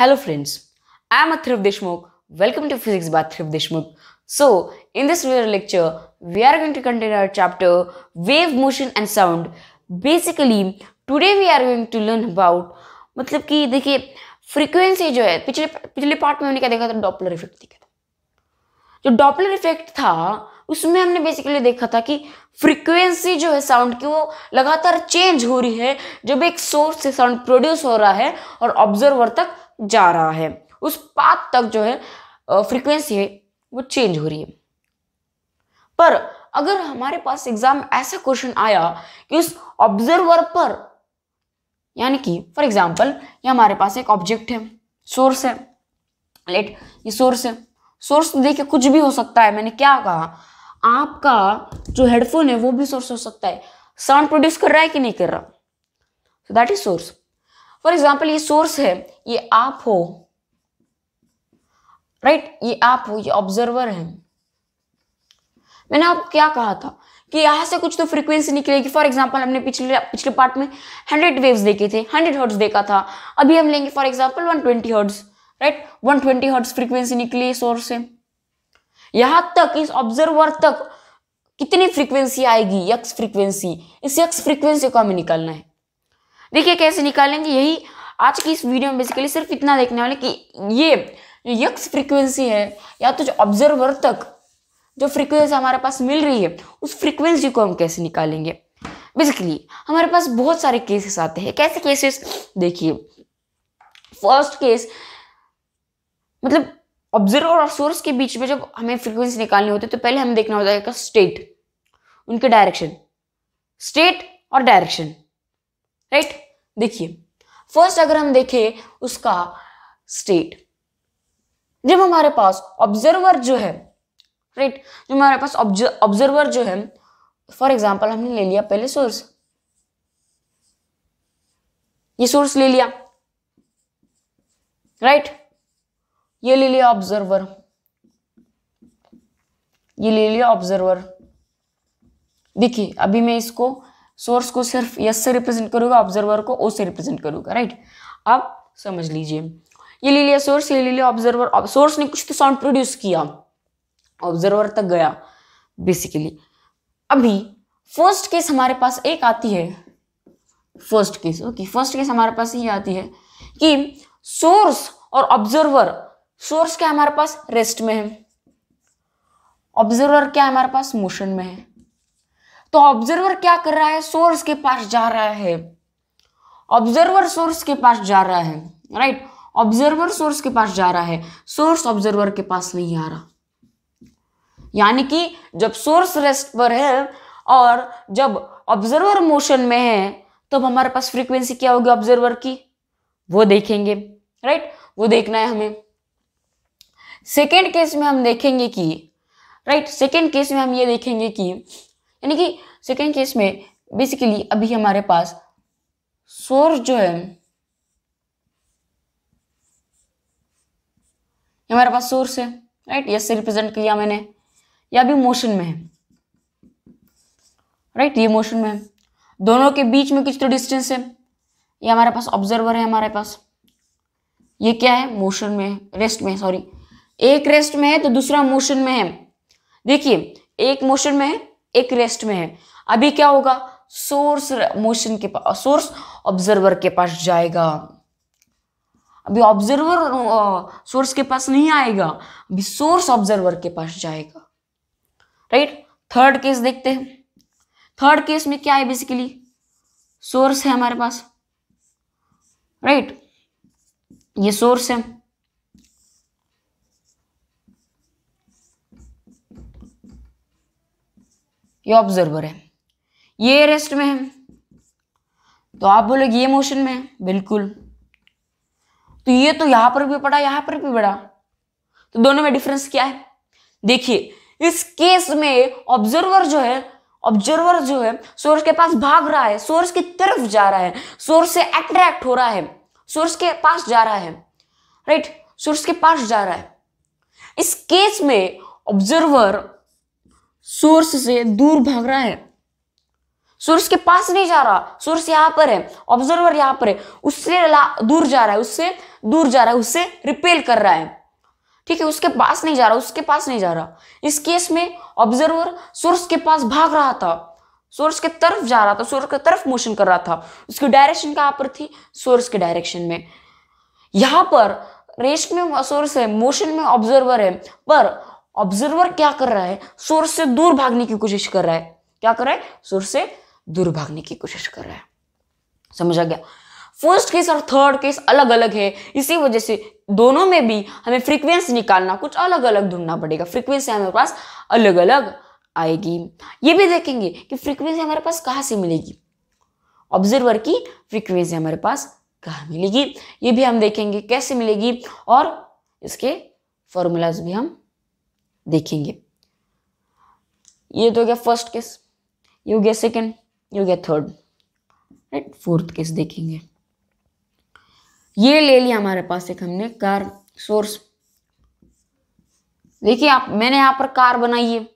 Hello friends, I am Athriv Deshmukh. Welcome to Physics by Athriv Deshmukh. So, in this video lecture, we are going to continue our chapter Wave Motion and Sound. Basically, today we are going to learn about मतलब कि देखिए frequency जो है पिछले पिछले part में हमने क्या देखा था डॉपलर इफेक्ट देखा था जो डॉपलर इफेक्ट था उसमें हमने बेसिकली देखा था कि फ्रीक्वेंसी जो है साउंड की वो लगातार चेंज हो रही है जब एक सोर्स से साउंड प्रोड्यूस हो रहा है और ऑब्जर्वर तक जा रहा है उस पात तक जो है फ्रीक्वेंसी है वो चेंज हो रही है पर अगर हमारे पास एग्जाम में ऐसा क्वेश्चन आया कि उस ऑब्जर्वर पर यानी कि फॉर एग्जाम्पल ये हमारे पास एक ऑब्जेक्ट है सोर्स है लेट ये सोर्स है सोर्स तो देखे कुछ भी हो सकता है मैंने क्या कहा आपका जो हेडफोन है वो भी सोर्स हो सकता है साउंड प्रोड्यूस कर रहा है कि नहीं कर रहा so that is source for example ये सोर्स है ये आप हो राइट right? ये आप हो ये ऑब्जर्वर हैं मैंने आप क्या कहा था कि यहां से कुछ तो फ्रीक्वेंसी निकलेगी फॉर एग्जाम्पल हमने पिछले पिछले पार्ट में हंड्रेड वेव्स देखे थे हंड्रेड हर्ट्स देखा था अभी हम लेंगे for example one twenty hertz right one twenty hertz frequency निकली सोर्स से यहां तक इस ऑब्जर्वर तक कितनी फ्रीक्वेंसी आएगी यक्स फ्रीक्वेंसी इस यक्स फ्रीक्वेंसी को हमें निकालना है देखिए कैसे निकालेंगे यही आज की इस वीडियो में बेसिकली सिर्फ इतना देखने वाले कि ये यक्स फ्रीक्वेंसी है या तो जो ऑब्जर्वर तक जो फ्रीक्वेंसी हमारे पास मिल रही है उस फ्रीक्वेंसी को हम कैसे निकालेंगे बेसिकली हमारे पास बहुत सारे केसेस आते हैं कैसे केसेस देखिए फर्स्ट केस मतलब ऑब्जर्वर और सोर्स के बीच में जब हमें फ्रीक्वेंसी निकालनी होती है तो पहले हमें देखना होता है स्टेट उनके डायरेक्शन स्टेट और डायरेक्शन राइट देखिए फर्स्ट अगर हम देखें उसका स्टेट जब हमारे पास ऑब्जर्वर जो है राइट जो हमारे पास ऑब्जर्वर जो है फॉर एग्जाम्पल हमने ले लिया पहले सोर्स ये सोर्स ले लिया राइट ये ले लिया ऑब्जर्वर ये ले लिया ऑब्जर्वर देखिए अभी मैं इसको सोर्स को सिर्फ यस से रिप्रेजेंट करूंगा ऑब्जर्वर को ओ से रिप्रेजेंट करूंगा राइट अब समझ लीजिए ये ले लिया सोर्स ये ले लिया ऑब्जर्वर सोर्स ने कुछ तो साउंड प्रोड्यूस किया ऑब्जर्वर तक गया बेसिकली अभी फर्स्ट केस हमारे पास एक आती है first case okay first case हमारे पास ये आती है कि सोर्स और ऑब्जर्वर सोर्स क्या हमारे पास रेस्ट में है ऑब्जर्वर क्या हमारे पास मोशन में है तो ऑब्जर्वर क्या कर रहा है सोर्स के पास जा रहा है ऑब्जर्वर सोर्स के पास जा रहा है राइट ऑब्जर्वर सोर्स के पास जा रहा है सोर्स ऑब्जर्वर के पास नहीं आ रहा यानी कि जब सोर्स रेस्ट पर है और जब ऑब्जर्वर मोशन में है तो हमारे पास फ्रीक्वेंसी क्या होगी ऑब्जर्वर की वो देखेंगे राइट वो देखना है हमें सेकेंड केस में हम देखेंगे कि राइट सेकेंड केस में हम ये देखेंगे कि यानी कि सेकेंड केस में बेसिकली अभी हमारे पास सोर्स जो है हमारे पास सोर्स है राइट यस से रिप्रेजेंट किया मैंने या भी मोशन में है राइट ये मोशन में है दोनों के बीच में कुछ तो डिस्टेंस है ये हमारे पास ऑब्जर्वर है हमारे पास ये क्या है मोशन में रेस्ट में सॉरी एक रेस्ट में है तो दूसरा मोशन में है देखिए एक मोशन में है एक रेस्ट में है अभी क्या होगा सोर्स मोशन के पास सोर्स ऑब्जर्वर के पास जाएगा अभी ऑब्जर्वर सोर्स के पास नहीं आएगा अभी सोर्स ऑब्जर्वर के पास जाएगा राइट थर्ड केस देखते हैं थर्ड केस में क्या है बेसिकली सोर्स है हमारे पास राइट ये सोर्स है ये ऑब्जर्वर है ये रेस्ट में है तो आप बोलोगे ये मोशन में है बिल्कुल तो ये तो यहां पर भी पड़ा यहां पर भी पड़ा तो दोनों में डिफरेंस क्या है देखिए इस केस में ऑब्जर्वर जो है ऑब्जर्वर जो है सोर्स के पास भाग रहा है सोर्स की तरफ जा रहा है सोर्स से अट्रैक्ट हो रहा है सोर्स के पास जा रहा है राइट सोर्स के पास जा रहा है इस केस में ऑब्जर्वर सोर्स से दूर भाग रहा है सूर्य के पास नहीं जा रहा सूर्य यहां पर है ऑब्जर्वर यहां पर है उससे दूर जा रहा है उससे दूर जा रहा है उससे रिपेल कर रहा है ठीक है उसके पास नहीं जा रहा उसके पास नहीं जा रहा इस केस में ऑब्जर्वर सूर्य के पास भाग रहा था सोर्स के तरफ जा रहा था सोर्स के तरफ मोशन कर रहा था उसकी डायरेक्शन कहां पर थी सोर्स के डायरेक्शन में यहां पर रेस्ट में सोर्स है मोशन में ऑब्जर्वर है पर ऑब्जर्वर क्या कर रहा है सोर्स से दूर भागने की कोशिश कर रहा है क्या कर रहा है सोर्स से दूर भागने की कोशिश कर रहा है समझा गया फर्स्ट केस और थर्ड केस अलग अलग है इसी वजह से दोनों में भी हमें फ्रीक्वेंसी निकालना कुछ अलग अलग ढूंढना पड़ेगा फ्रीक्वेंसी हमारे पास अलग अलग आएगी ये भी देखेंगे कि फ्रीक्वेंसी हमारे पास कहाँ से मिलेगी ऑब्जर्वर की फ्रीक्वेंसी हमारे पास कहाँ मिलेगी ये भी हम देखेंगे कैसे मिलेगी और इसके फॉर्मूलाज भी हम देखेंगे ये तो गया फर्स्ट केस यू गया सेकेंड यू गया थर्ड राइट फोर्थ केस देखेंगे ये ले लिया हमारे पास एक हमने कार सोर्स देखिए आप मैंने यहां पर कार बनाई है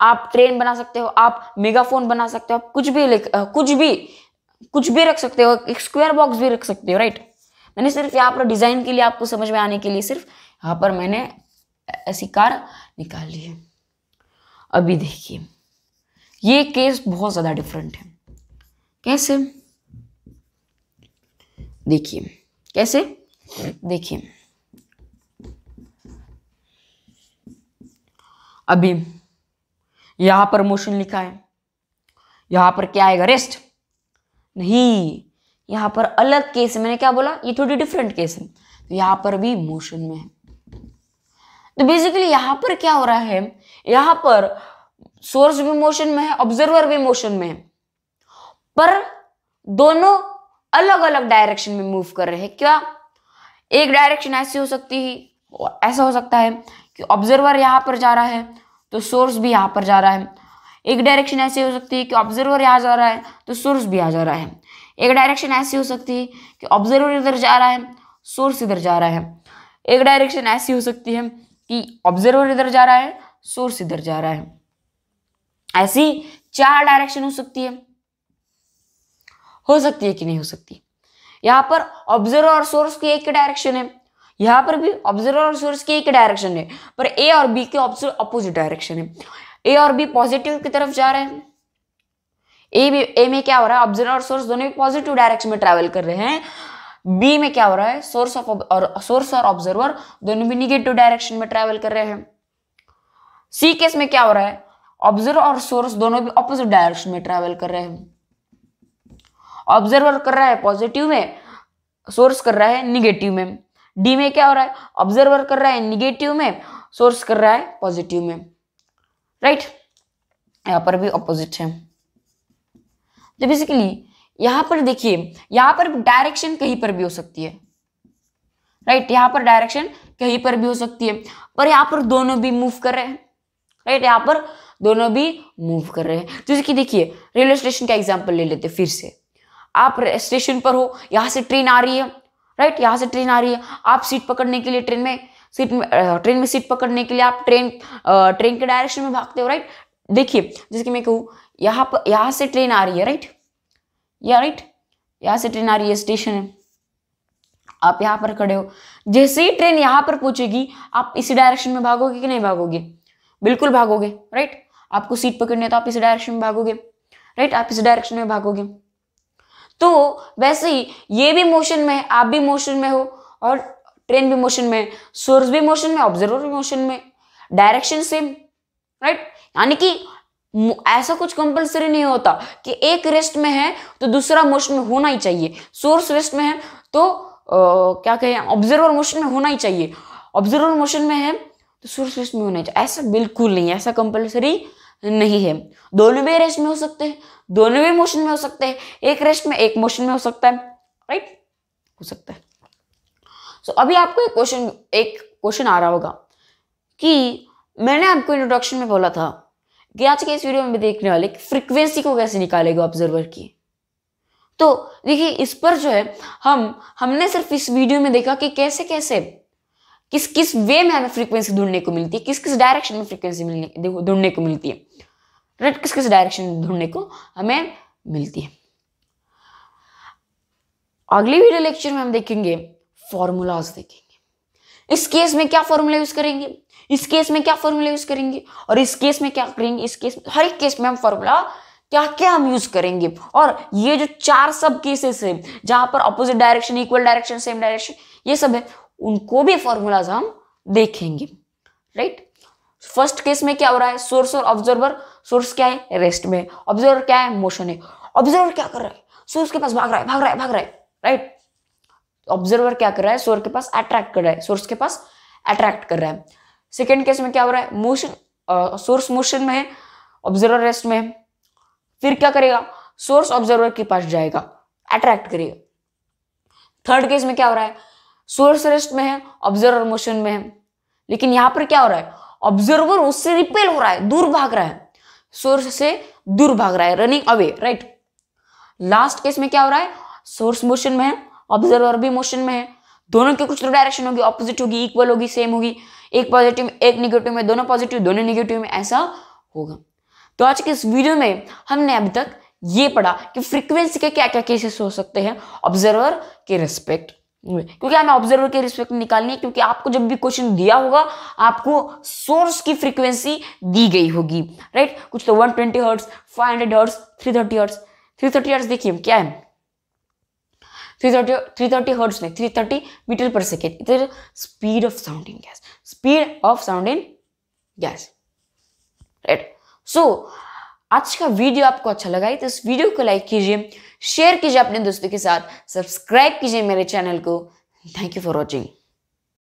आप ट्रेन बना सकते हो आप मेगाफोन बना सकते हो आप कुछ भी ले कुछ भी कुछ भी रख सकते हो एक स्क्वायर बॉक्स भी रख सकते हो राइट मैंने सिर्फ यहाँ पर डिजाइन के लिए आपको समझ में आने के लिए सिर्फ यहाँ पर मैंने ऐसी कार ली है अभी देखिए ये केस बहुत ज़्यादा डिफरेंट है कैसे देखिए कैसे देखिए अभी यहां पर मोशन लिखा है यहां पर क्या आएगा रेस्ट नहीं यहां पर अलग केस मैंने क्या बोला ये थोड़ी डिफरेंट केस है तो यहां पर भी मोशन में है तो बेसिकली यहां पर क्या हो रहा है यहां पर सोर्स भी मोशन में है ऑब्जर्वर भी मोशन में है पर दोनों अलग अलग डायरेक्शन में मूव कर रहे हैं क्या एक डायरेक्शन ऐसी हो सकती है ऐसा हो सकता है कि ऑब्जर्वर यहां पर जा रहा है तो सोर्स भी यहां पर जा रहा है एक डायरेक्शन ऐसी हो सकती है कि ऑब्जर्वर यहाँ जा रहा है तो सोर्स भी आ जा रहा है एक डायरेक्शन ऐसी हो सकती है कि ऑब्जर्वर इधर जा रहा है सोर्स इधर जा रहा है एक डायरेक्शन ऐसी हो सकती है कि ऑब्जर्वर इधर जा रहा है सोर्स इधर जा रहा है ऐसी चार डायरेक्शन हो सकती है हो सकती है कि नहीं हो सकती यहां पर ऑब्जर्वर और सोर्स की एक डायरेक्शन है यहां पर भी ऑब्जर्वर और सोर्स की एक डायरेक्शन है पर ए और बी के अपोजिट डायरेक्शन है ए और बी पॉजिटिव की तरफ जा रहे हैं ए बी ए में क्या हो रहा है ऑब्जर्वर और सोर्स दोनों भी पॉजिटिव डायरेक्शन में ट्रेवल कर रहे हैं बी में क्या हो रहा है सोर्स ऑफ और सोर्स और ऑब्जर्वर दोनों भी निगेटिव डायरेक्शन में ट्रेवल कर रहे हैं सी केस में क्या हो रहा है ऑब्जर्वर और सोर्स दोनों भी ऑपोजिट डायरेक्शन में ट्रेवल कर रहे हैं ऑब्जर्वर कर रहा है पॉजिटिव में सोर्स कर रहा है निगेटिव में डी में क्या हो रहा है ऑब्जर्वर कर रहा है निगेटिव में सोर्स कर रहा है पॉजिटिव में राइट right? यहाँ पर भी ऑपोजिट है तो बेसिकली यहां पर देखिए यहां पर डायरेक्शन कहीं पर भी हो सकती है राइट यहां पर डायरेक्शन कहीं पर भी हो सकती है पर यहां पर दोनों भी मूव कर रहे हैं राइट यहां पर दोनों भी मूव कर रहे हैं जैसे कि देखिए रेलवे स्टेशन का एग्जाम्पल ले लेते फिर से आप स्टेशन पर हो यहां से ट्रेन आ रही है राइट यहां से ट्रेन आ रही है आप सीट पकड़ने के लिए ट्रेन में सीट में ट्रेन में सीट पकड़ने के लिए आप ट्रेन ट्रेन के डायरेक्शन में भागते हो राइट देखिए जैसे कि मैं कहूँ यहाँ पर यहाँ से ट्रेन आ रही है राइट या राइट यहाँ से ट्रेन आ रही है स्टेशन आप यहाँ पर खड़े हो जैसे ही ट्रेन यहाँ पर पहुंचेगी आप इसी डायरेक्शन में भागोगे कि नहीं भागोगे बिल्कुल भागोगे राइट आपको सीट पकड़नी है तो आप इसी डायरेक्शन में भागोगे राइट आप इस डायरेक्शन में भागोगे तो वैसे ही ये भी मोशन में है आप भी मोशन में हो और ट्रेन भी मोशन में सोर्स भी मोशन में ऑब्जर्वर भी मोशन में डायरेक्शन सेम राइट यानी कि ऐसा कुछ कंपलसरी नहीं होता कि एक रेस्ट में है तो दूसरा मोशन में होना ही चाहिए सोर्स रेस्ट में है तो आ, क्या कहें ऑब्जर्वर मोशन में होना ही चाहिए ऑब्जर्वर मोशन में है तो सोर्स रेस्ट में होना चाहिए ऐसा बिल्कुल नहीं है ऐसा कंपलसरी नहीं है दोनों भी रेस्ट में हो सकते हैं दोनों भी मोशन में हो सकते हैं एक रेस्ट में एक मोशन में हो सकता है राइट हो सकता है सो so, अभी आपको एक क्वेश्चन एक क्वेश्चन आ रहा होगा कि मैंने आपको इंट्रोडक्शन में बोला था कि आज के इस वीडियो में देखने वाले फ्रीक्वेंसी को कैसे निकालेगा ऑब्जर्वर की तो देखिए इस पर जो है हम हमने सिर्फ इस वीडियो में देखा कि कैसे कैसे किस किस वे में हमें फ्रीक्वेंसी ढूंढने को मिलती है किस किस डायरेक्शन में फ्रीक्वेंसी मिलने ढूंढने को मिलती है राइट किस किस डायरेक्शन में ढूंढने को हमें मिलती है अगले वीडियो लेक्चर में हम देखेंगे फॉर्मूलाज देखेंगे इस केस में क्या फॉर्मूला यूज करेंगे इस केस में क्या फॉर्मूला यूज करेंगे और इस केस में क्या करेंगे इस केस हर एक केस में हम फॉर्मूला क्या क्या हम यूज करेंगे और ये जो चार सब केसेस है जहां पर opposite direction equal direction same direction ये सब है उनको भी फॉर्मूलाज हम देखेंगे राइट फर्स्ट केस में क्या हो रहा है सोर्स और ऑब्जर्वर सोर्स क्या है रेस्ट में ऑब्जर्वर क्या है मोशन है ऑब्जर्वर क्या कर रहा है सोर्स के पास भाग रहा है भाग रहा है भाग रहा है राइट ऑब्जर्वर क्या कर रहा है सोर्स के पास अट्रैक्ट कर रहा है सोर्स के पास अट्रैक्ट कर रहा है सेकेंड केस में क्या हो रहा है मोशन सोर्स मोशन में है ऑब्जर्वर रेस्ट में है फिर क्या करेगा सोर्स ऑब्जर्वर के पास जाएगा अट्रैक्ट करेगा थर्ड केस में क्या हो रहा है सोर्स रेस्ट में है ऑब्जर्वर मोशन में है लेकिन यहां पर क्या हो रहा है ऑब्जर्वर उससे रिपेल हो रहा है दूर भाग रहा है सोर्स से दूर भाग रहा है running away right last case में क्या हो रहा है सोर्स मोशन में है ऑब्जर्वर भी मोशन में है दोनों के कुछ डायरेक्शन होगी ऑपोजिट होगी इक्वल होगी सेम होगी एक पॉजिटिव एक निगेटिव में दोनों पॉजिटिव दोनों निगेटिव में ऐसा होगा तो आज के इस वीडियो में हमने अभी तक ये पढ़ा कि फ्रीक्वेंसी के क्या क्या केसेस हो सकते हैं ऑब्जर्वर के रिस्पेक्ट क्योंकि हमें ऑब्जर्वर के रिस्पेक्ट निकालनी है क्योंकि आपको जब भी क्वेश्चन दिया होगा आपको सोर्स की फ्रीक्वेंसी दी गई होगी राइट कुछ तो 120 hertz five hundred hertz thirty hertz thirty hertz देखिए क्या है three thirty three thirty hertz नहीं three thirty metre per second इधर speed of sound in gas speed of sound in gas right so आज का video आपको अच्छा लगा है तो इस वीडियो को लाइक कीजिए शेयर कीजिए अपने दोस्तों के साथ सब्सक्राइब कीजिए मेरे चैनल को थैंक यू फॉर वॉचिंग